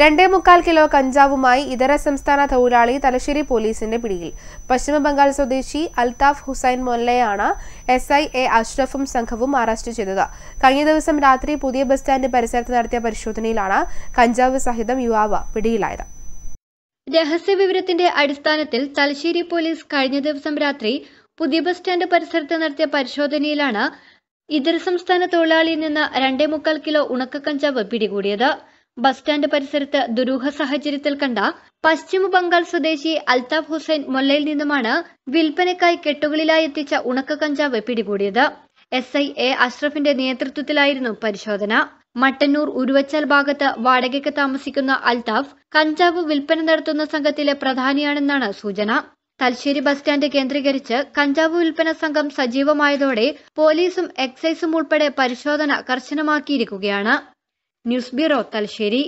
രണ്ടേ മുക്കാൽ കിലോ കഞ്ചാവുമായി ഇതര സംസ്ഥാന തൊഴിലാളി തലശ്ശേരി പോലീസിന്റെ പിടിയിൽ പശ്ചിമബംഗാൾ സ്വദേശി അൽതാഫ് ഹുസൈൻ മൊല്ലയാണ് എസ് ഐ എ അഷ്റഫും സംഘവും അറസ്റ്റ് ചെയ്തത് കഴിഞ്ഞ ദിവസം രാത്രി പുതിയ ബസ് സ്റ്റാൻഡ് പരിസരത്ത് നടത്തിയ പരിശോധനയിലാണ് കഞ്ചാവ് സഹിതം യുവാവ് പിടിയിലായത് രഹസ്യവിവരത്തിന്റെ അടിസ്ഥാനത്തിൽ തലശ്ശേരി പോലീസ് കഴിഞ്ഞ ദിവസം രാത്രി പുതിയ ബസ് സ്റ്റാൻഡ് പരിസരത്ത് നടത്തിയ പരിശോധനയിലാണ് ഇതര സംസ്ഥാന തൊഴിലാളിയിൽ നിന്ന് രണ്ടേ മുക്കാൽ കിലോ കഞ്ചാവ് പിടികൂടിയത് ബസ് സ്റ്റാൻഡ് പരിസരത്ത് ദുരൂഹ സാഹചര്യത്തിൽ കണ്ട പശ്ചിമ ബംഗാൾ സ്വദേശി അൽതാഫ് ഹുസൈൻ മൊല്ലയിൽ നിന്നുമാണ് വിൽപ്പനയ്ക്കായി കെട്ടുകളിലായി എത്തിച്ച ഉണക്ക കഞ്ചാവ് പിടികൂടിയത് എസ് ഐ എ അഷ്റഫിന്റെ നേതൃത്വത്തിലായിരുന്നു പരിശോധന മട്ടന്നൂർ ഉരുവച്ചാൽ ഭാഗത്ത് വാടകയ്ക്ക് താമസിക്കുന്ന അൽതാഫ് കഞ്ചാവ് വിൽപ്പന നടത്തുന്ന സംഘത്തിലെ പ്രധാനിയാണെന്നാണ് സൂചന തലശ്ശേരി ബസ് സ്റ്റാൻഡ് കേന്ദ്രീകരിച്ച് കഞ്ചാവ് വിൽപ്പന സംഘം സജീവമായതോടെ പോലീസും എക്സൈസും ഉൾപ്പെടെ പരിശോധന കർശനമാക്കിയിരിക്കുകയാണ് ന്യൂസ് ബ്യൂറോ തലശ്ശേരി